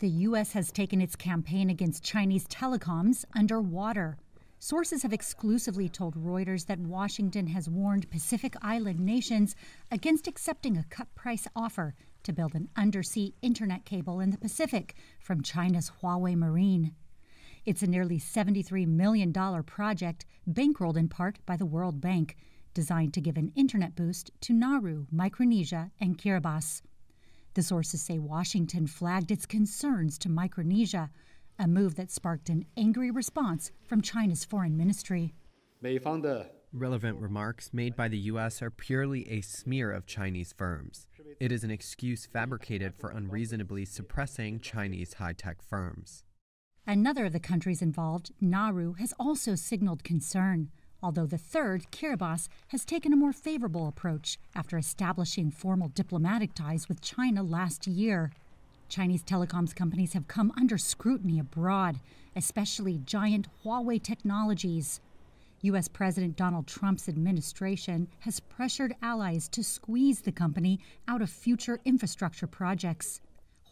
the U.S. has taken its campaign against Chinese telecoms underwater. Sources have exclusively told Reuters that Washington has warned Pacific Island nations against accepting a cut price offer to build an undersea internet cable in the Pacific from China's Huawei Marine. It's a nearly $73 million project, bankrolled in part by the World Bank, designed to give an internet boost to Nauru, Micronesia, and Kiribati. The sources say Washington flagged its concerns to Micronesia, a move that sparked an angry response from China's foreign ministry. Relevant remarks made by the U.S. are purely a smear of Chinese firms. It is an excuse fabricated for unreasonably suppressing Chinese high tech firms. Another of the countries involved, Nauru, has also signaled concern although the third, Kiribati, has taken a more favorable approach after establishing formal diplomatic ties with China last year. Chinese telecoms companies have come under scrutiny abroad, especially giant Huawei Technologies. U.S. President Donald Trump's administration has pressured allies to squeeze the company out of future infrastructure projects.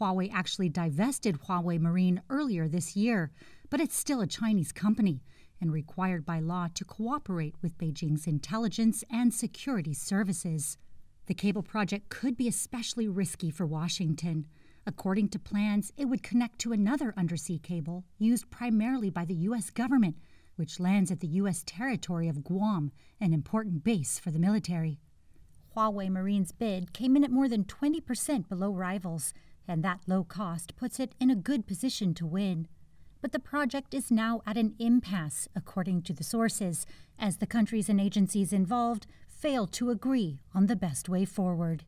Huawei actually divested Huawei Marine earlier this year, but it's still a Chinese company, and required by law to cooperate with Beijing's intelligence and security services. The cable project could be especially risky for Washington. According to plans, it would connect to another undersea cable used primarily by the U.S. government, which lands at the U.S. territory of Guam, an important base for the military. Huawei Marine's bid came in at more than 20% below rivals, and that low cost puts it in a good position to win but the project is now at an impasse, according to the sources, as the countries and agencies involved fail to agree on the best way forward.